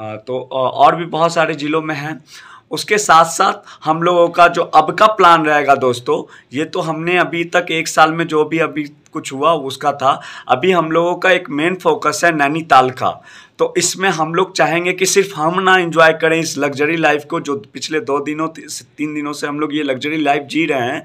तो और भी बहुत सारे ज़िलों में हैं उसके साथ साथ हम लोगों का जो अब का प्लान रहेगा दोस्तों ये तो हमने अभी तक एक साल में जो भी अभी कुछ हुआ उसका था अभी हम लोगों का एक मेन फोकस है नैनीताल का तो इसमें हम लोग चाहेंगे कि सिर्फ हम ना इन्जॉय करें इस लग्जरी लाइफ को जो पिछले दो दिनों तीन दिनों से हम लोग ये लग्जरी लाइफ जी रहे हैं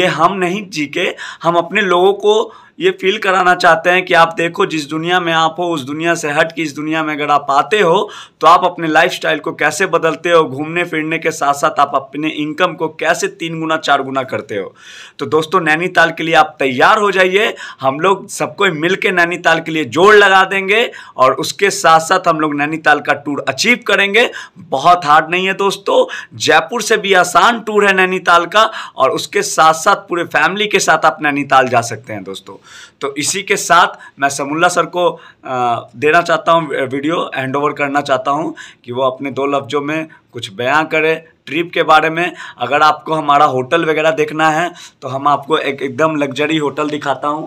ये हम नहीं जी के हम अपने लोगों को ये फील कराना चाहते हैं कि आप देखो जिस दुनिया में आप हो उस दुनिया से हट के इस दुनिया में अगर आप आते हो तो आप अपने लाइफस्टाइल को कैसे बदलते हो घूमने फिरने के साथ साथ आप अपने इनकम को कैसे तीन गुना चार गुना करते हो तो दोस्तों नैनीताल के लिए आप तैयार हो जाइए हम लोग सबको मिल के नैनीताल के लिए जोड़ लगा देंगे और उसके साथ साथ हम लोग नैनीताल का टूर अचीव करेंगे बहुत हार्ड नहीं है दोस्तों जयपुर से भी आसान टूर है नैनीताल का और उसके साथ साथ पूरे फैमिली के साथ आप नैनीताल जा सकते हैं दोस्तों तो इसी के साथ मैं समुल्ला सर को देना चाहता हूँ वीडियो हैंड ओवर करना चाहता हूँ कि वो अपने दो लफ्ज़ों में कुछ बयां करें ट्रिप के बारे में अगर आपको हमारा होटल वगैरह देखना है तो हम आपको एक एकदम लग्जरी होटल दिखाता हूँ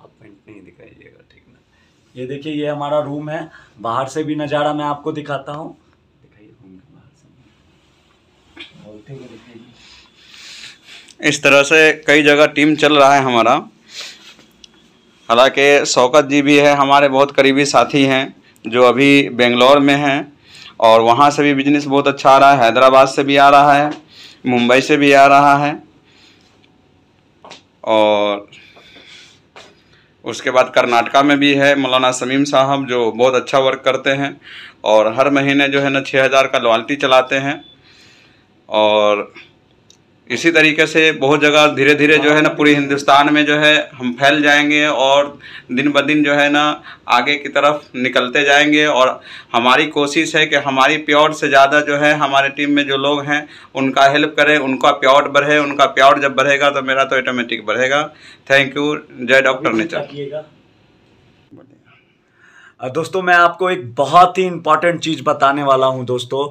आप पेंट नहीं दिखाइएगा ठीक ना ये देखिए ये हमारा रूम है बाहर से भी नज़ारा मैं आपको दिखाता हूँ दिखाइए बाहर से इस तरह से कई जगह टीम चल रहा है हमारा हालांकि शौकत जी भी है हमारे बहुत करीबी साथी हैं जो अभी बेंगलोर में हैं और वहाँ से भी बिजनेस बहुत अच्छा आ रहा है हैदराबाद से भी आ रहा है मुंबई से भी आ रहा है और उसके बाद कर्नाटका में भी है मौलाना समीम साहब जो बहुत अच्छा वर्क करते हैं और हर महीने जो है ना छः हज़ार का लॉयल्टी चलाते हैं और इसी तरीके से बहुत जगह धीरे धीरे जो है ना पूरे हिंदुस्तान में जो है हम फैल जाएंगे और दिन ब दिन जो है ना आगे की तरफ निकलते जाएंगे और हमारी कोशिश है कि हमारी प्योर से ज़्यादा जो है हमारे टीम में जो लोग हैं उनका हेल्प करें उनका प्योर बढ़े उनका प्योर जब बढ़ेगा तो मेरा तो ऑटोमेटिक बढ़ेगा थैंक यू जय डॉक्टर नेचर दोस्तों मैं आपको एक बहुत ही इंपॉर्टेंट चीज़ बताने वाला हूं दोस्तों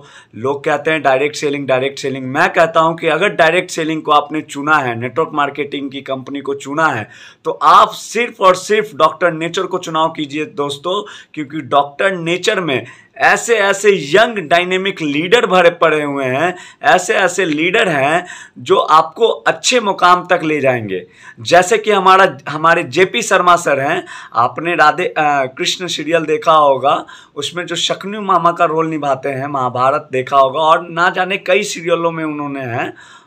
लोग कहते हैं डायरेक्ट सेलिंग डायरेक्ट सेलिंग मैं कहता हूं कि अगर डायरेक्ट सेलिंग को आपने चुना है नेटवर्क मार्केटिंग की कंपनी को चुना है तो आप सिर्फ और सिर्फ डॉक्टर नेचर को चुनाव कीजिए दोस्तों क्योंकि डॉक्टर नेचर में ऐसे ऐसे यंग डायनेमिक लीडर भरे पड़े हुए हैं ऐसे ऐसे लीडर हैं जो आपको अच्छे मुकाम तक ले जाएंगे जैसे कि हमारा हमारे जेपी शर्मा सर हैं आपने राधे कृष्ण सीरियल देखा होगा उसमें जो शक्नु मामा का रोल निभाते हैं महाभारत देखा होगा और ना जाने कई सीरियलों में उन्होंने हैं